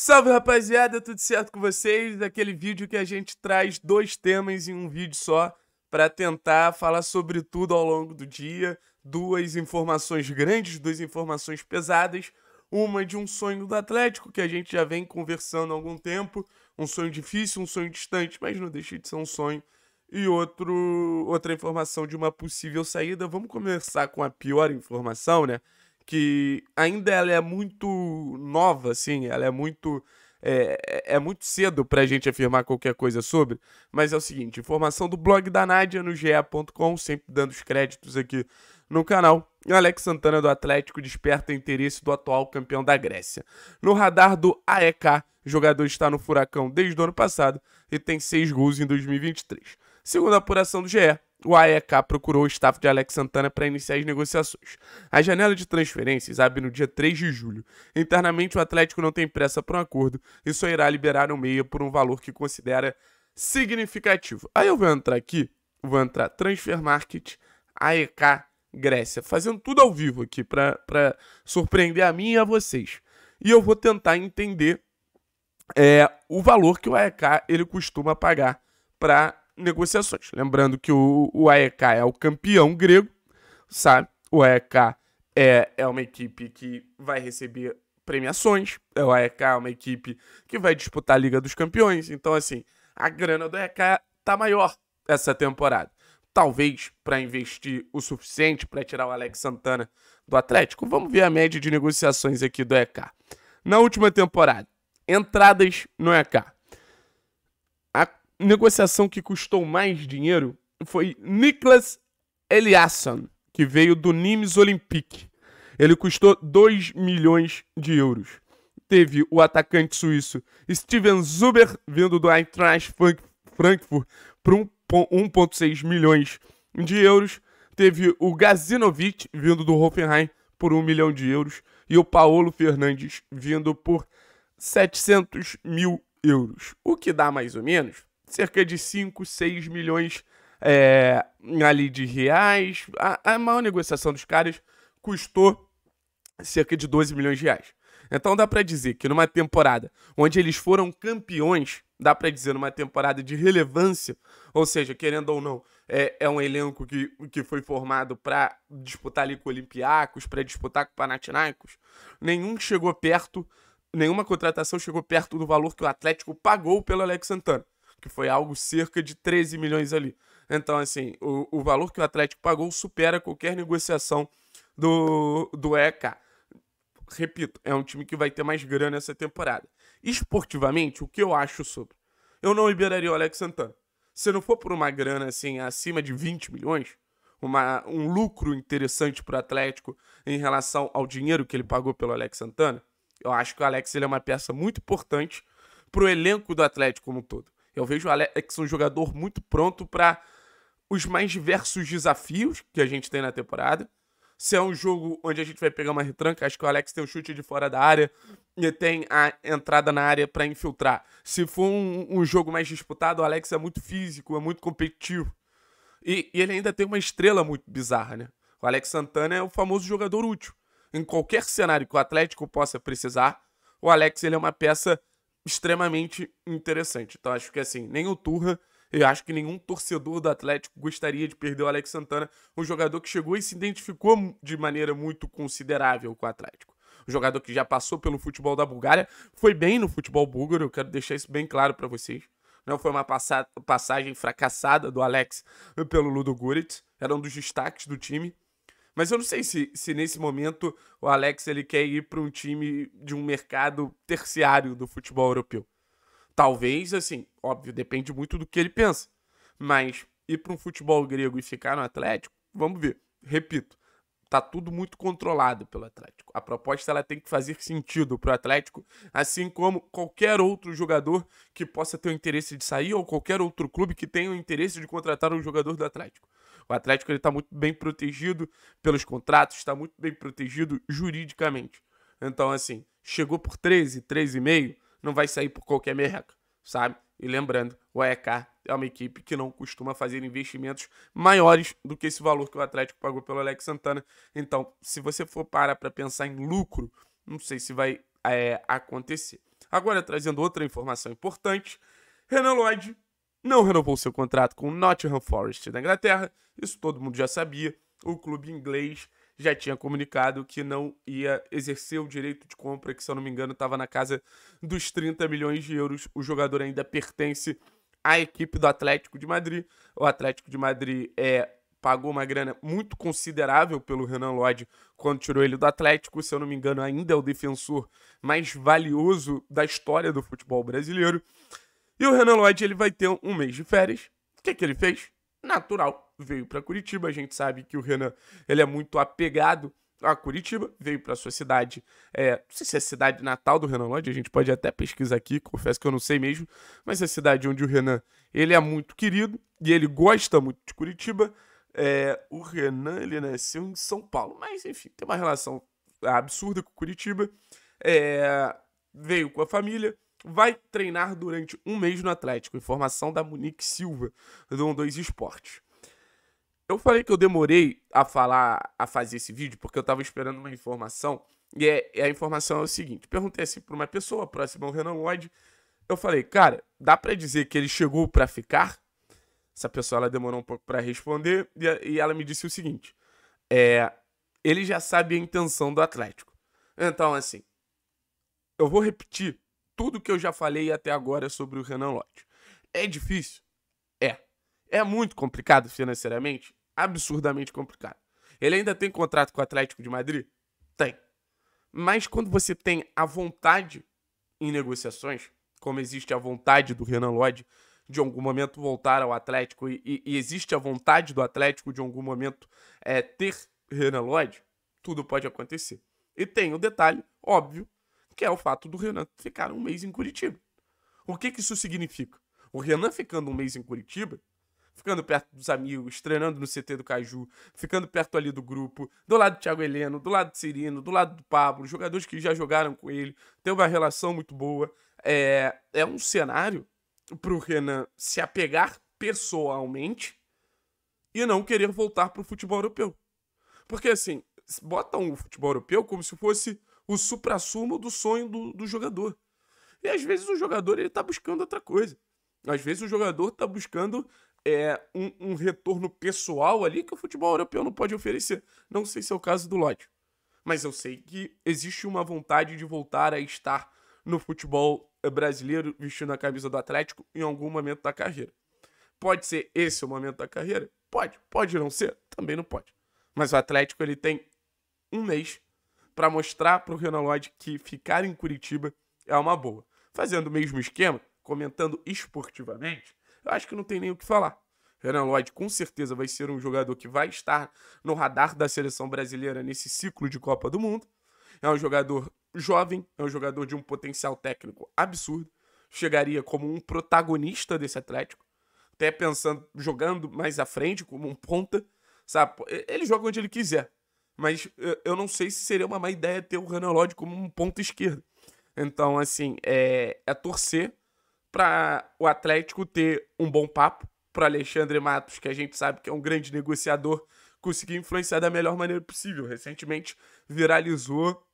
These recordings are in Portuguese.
Salve rapaziada, tudo certo com vocês? Daquele vídeo que a gente traz dois temas em um vídeo só para tentar falar sobre tudo ao longo do dia, duas informações grandes, duas informações pesadas, uma de um sonho do Atlético que a gente já vem conversando há algum tempo, um sonho difícil, um sonho distante, mas não deixa de ser um sonho, e outro outra informação de uma possível saída. Vamos começar com a pior informação, né? que ainda ela é muito nova, assim, ela é muito. É, é, é muito cedo para a gente afirmar qualquer coisa sobre, mas é o seguinte: informação do blog da Nádia no GE.com, sempre dando os créditos aqui no canal. Alex Santana do Atlético desperta interesse do atual campeão da Grécia. No radar do AEK, o jogador está no Furacão desde o ano passado e tem seis gols em 2023. Segundo a apuração do GE, o AEK procurou o staff de Alex Santana para iniciar as negociações. A janela de transferências abre no dia 3 de julho. Internamente, o Atlético não tem pressa para um acordo e só irá liberar um meia por um valor que considera significativo. Aí eu vou entrar aqui, vou entrar Transfer Market, AEK, Grécia, fazendo tudo ao vivo aqui para surpreender a mim e a vocês. E eu vou tentar entender é, o valor que o AEK ele costuma pagar para negociações. Lembrando que o, o AEK é o campeão grego, sabe? O AEK é, é uma equipe que vai receber premiações, é, o AEK é uma equipe que vai disputar a Liga dos Campeões. Então, assim, a grana do AEK tá maior essa temporada. Talvez para investir o suficiente para tirar o Alex Santana do Atlético. Vamos ver a média de negociações aqui do EK. Na última temporada, entradas no EK negociação que custou mais dinheiro foi Niklas Eliasson, que veio do Nimes Olympique. Ele custou 2 milhões de euros. Teve o atacante suíço Steven Zuber, vindo do Eintracht Frankfurt, por 1,6 milhões de euros. Teve o Gazinovic, vindo do Hoffenheim, por 1 milhão de euros. E o Paulo Fernandes, vindo por 700 mil euros. O que dá mais ou menos cerca de 5, 6 milhões é, ali de reais. A, a maior negociação dos caras custou cerca de 12 milhões de reais. Então dá para dizer que numa temporada onde eles foram campeões, dá para dizer numa temporada de relevância, ou seja, querendo ou não, é, é um elenco que, que foi formado para disputar ali com o Olympiacos, para disputar com Panathinaikos, nenhum chegou perto, nenhuma contratação chegou perto do valor que o Atlético pagou pelo Alex Santana que foi algo cerca de 13 milhões ali. Então, assim, o, o valor que o Atlético pagou supera qualquer negociação do, do EK. Repito, é um time que vai ter mais grana essa temporada. Esportivamente, o que eu acho sobre? Eu não liberaria o Alex Santana. Se não for por uma grana assim acima de 20 milhões, uma, um lucro interessante para o Atlético em relação ao dinheiro que ele pagou pelo Alex Santana, eu acho que o Alex ele é uma peça muito importante para o elenco do Atlético como um todo. Eu vejo o Alex um jogador muito pronto para os mais diversos desafios que a gente tem na temporada. Se é um jogo onde a gente vai pegar uma retranca, acho que o Alex tem o um chute de fora da área e tem a entrada na área para infiltrar. Se for um, um, jogo mais disputado, o Alex é muito físico, é muito competitivo. E, e ele ainda tem uma estrela muito bizarra, né? O Alex Santana é o famoso jogador útil. Em qualquer cenário que o Atlético possa precisar, o Alex ele é uma peça extremamente interessante. Então acho que assim, nem o Turra, eu acho que nenhum torcedor do Atlético gostaria de perder o Alex Santana, um jogador que chegou e se identificou de maneira muito considerável com o Atlético. Um jogador que já passou pelo futebol da Bulgária, foi bem no futebol búlgaro, eu quero deixar isso bem claro para vocês. Não foi uma passagem fracassada do Alex pelo Ludo Goretz, era um dos destaques do time. Mas eu não sei se, se nesse momento o Alex ele quer ir para um time de um mercado terciário do futebol europeu. Talvez, assim, óbvio, depende muito do que ele pensa. Mas ir para um futebol grego e ficar no Atlético, vamos ver. Repito, tá tudo muito controlado pelo Atlético. A proposta ela tem que fazer sentido para o Atlético, assim como qualquer outro jogador que possa ter o interesse de sair ou qualquer outro clube que tenha o interesse de contratar um jogador do Atlético. O Atlético está muito bem protegido pelos contratos, está muito bem protegido juridicamente. Então, assim, chegou por 13, 13,5, não vai sair por qualquer merreca, sabe? E lembrando, o AEK é uma equipe que não costuma fazer investimentos maiores do que esse valor que o Atlético pagou pelo Alex Santana. Então, se você for parar para pensar em lucro, não sei se vai é, acontecer. Agora, trazendo outra informação importante, Renan Lloyd não renovou seu contrato com o Nottingham Forest da Inglaterra. Isso todo mundo já sabia. O clube inglês já tinha comunicado que não ia exercer o direito de compra, que se eu não me engano estava na casa dos 30 milhões de euros. O jogador ainda pertence à equipe do Atlético de Madrid. O Atlético de Madrid é pagou uma grana muito considerável pelo Renan Lodge quando tirou ele do Atlético, se eu não me engano, ainda é o defensor mais valioso da história do futebol brasileiro. E o Renan Lloyd ele vai ter um mês de férias. O que, que ele fez? Natural, veio para Curitiba. A gente sabe que o Renan ele é muito apegado a Curitiba, veio para sua cidade, é, não sei se é a cidade natal do Renan Lloyd, a gente pode até pesquisar aqui, confesso que eu não sei mesmo, mas é a cidade onde o Renan, ele é muito querido e ele gosta muito de Curitiba. É, o Renan, ele nasceu em São Paulo, mas enfim, tem uma relação absurda com Curitiba. É, veio com a família, vai treinar durante um mês no Atlético. Informação da Monique Silva, do On 2 Esportes. Eu falei que eu demorei a falar, a fazer esse vídeo, porque eu estava esperando uma informação. E, é, a informação é o seguinte: perguntei assim para uma pessoa próxima ao Renan Lloyd. Eu falei, cara, dá para dizer que ele chegou para ficar? Essa pessoa ela demorou um pouco para responder e, e ela me disse o seguinte: é, ele já sabe a intenção do Atlético. Então, assim, eu vou repetir tudo que eu já falei até agora sobre o Renan Lodge. É difícil? É. É muito complicado financeiramente? Absurdamente complicado. Ele ainda tem contrato com o Atlético de Madrid? Tem. Mas quando você tem a vontade em negociações, como existe a vontade do Renan Lodge de algum momento voltar ao Atlético e, e, e existe a vontade do Atlético de algum momento é, ter Renan Lodge, tudo pode acontecer. E tem o um detalhe, óbvio, que é o fato do Renan ficar um mês em Curitiba. O que, que isso significa? O Renan ficando um mês em Curitiba, ficando perto dos amigos, treinando no CT do Caju, ficando perto ali do grupo, do lado do Thiago Heleno, do lado do Cirino, do lado do Pablo, jogadores que já jogaram com ele, tem uma relação muito boa. É, é um cenário para o Renan se apegar pessoalmente e não querer voltar para o futebol europeu. Porque assim, botam o futebol europeu como se fosse o suprassumo do sonho do, do jogador. E às vezes o jogador ele está buscando outra coisa. Às vezes o jogador está buscando é, um, um, retorno pessoal ali que o futebol europeu não pode oferecer. Não sei se é o caso do Lodge. Mas eu sei que existe uma vontade de voltar a estar no futebol brasileiro vestindo a camisa do Atlético em algum momento da carreira. Pode ser esse o momento da carreira? Pode. Pode não ser? Também não pode. Mas o Atlético ele tem um mês para mostrar para o Renan Lloyd que ficar em Curitiba é uma boa. Fazendo o mesmo esquema, comentando esportivamente, eu acho que não tem nem o que falar. Renan Lloyd com certeza vai ser um jogador que vai estar no radar da seleção brasileira nesse ciclo de Copa do Mundo. É um jogador jovem, é um jogador de um potencial técnico absurdo. Chegaria como um protagonista desse Atlético, até pensando, jogando mais à frente, como um ponta. Sabe? Ele joga onde ele quiser. Mas eu não sei se seria uma má ideia ter o Renan Lodge como um ponto esquerdo. Então, assim, é, é torcer para o Atlético ter um bom papo, para Alexandre Matos, que a gente sabe que é um grande negociador, conseguir influenciar da melhor maneira possível. Recentemente viralizou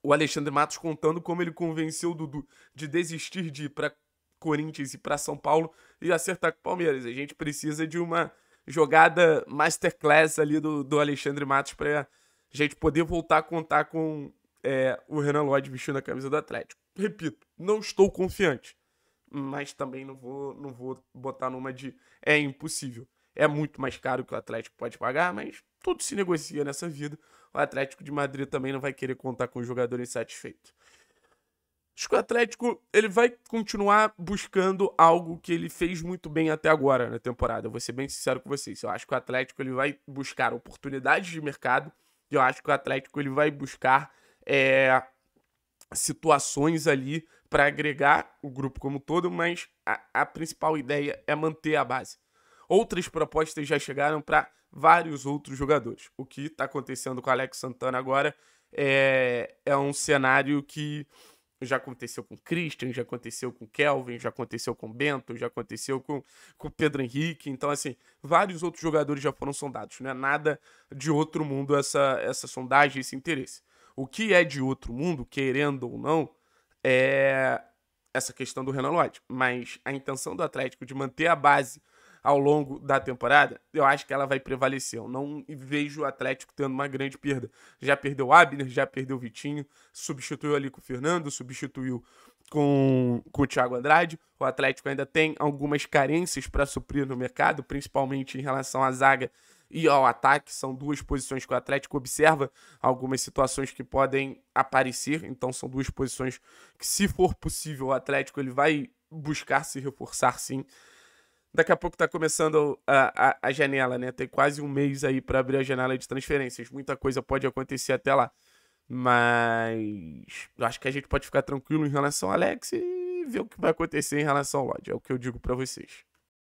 o Alexandre Matos contando como ele convenceu o Dudu de desistir de ir para Corinthians e para São Paulo e acertar com o Palmeiras. A gente precisa de uma jogada masterclass ali do, do Alexandre Matos para a gente poder voltar a contar com é, o Renan Lodge vestindo a camisa do Atlético. Repito, não estou confiante, mas também não vou, não vou botar numa de é impossível. É muito mais caro que o Atlético pode pagar, mas tudo se negocia nessa vida. O Atlético de Madrid também não vai querer contar com um jogador insatisfeito. Acho que o Atlético ele vai continuar buscando algo que ele fez muito bem até agora na temporada. Eu vou ser bem sincero com vocês. Eu acho que o Atlético ele vai buscar oportunidades de mercado. E eu acho que o Atlético ele vai buscar é, situações ali para agregar o grupo como todo, mas a, a, principal ideia é manter a base. Outras propostas já chegaram para vários outros jogadores. O que está acontecendo com o Alex Santana agora é, é um cenário que já aconteceu com Christian, já aconteceu com Kelvin, já aconteceu com Bento, já aconteceu com, com Pedro Henrique. Então, assim, vários outros jogadores já foram sondados. Não é nada de outro mundo essa, essa sondagem, esse interesse. O que é de outro mundo, querendo ou não, é essa questão do Renan Lloyd. Mas a intenção do Atlético de manter a base ao longo da temporada, eu acho que ela vai prevalecer. Eu não vejo o Atlético tendo uma grande perda. Já perdeu Abner, já perdeu Vitinho, substituiu ali com o Fernando, substituiu com, com o Thiago Andrade. O Atlético ainda tem algumas carências para suprir no mercado, principalmente em relação à zaga e ao ataque. São duas posições que o Atlético observa algumas situações que podem aparecer. Então são duas posições que, se for possível, o Atlético ele vai buscar se reforçar sim. Daqui a pouco está começando a, a, a, janela, né? Tem quase um mês aí para abrir a janela de transferências. Muita coisa pode acontecer até lá. Mas acho que a gente pode ficar tranquilo em relação ao Alex e ver o que vai acontecer em relação ao Lodge. É o que eu digo para vocês.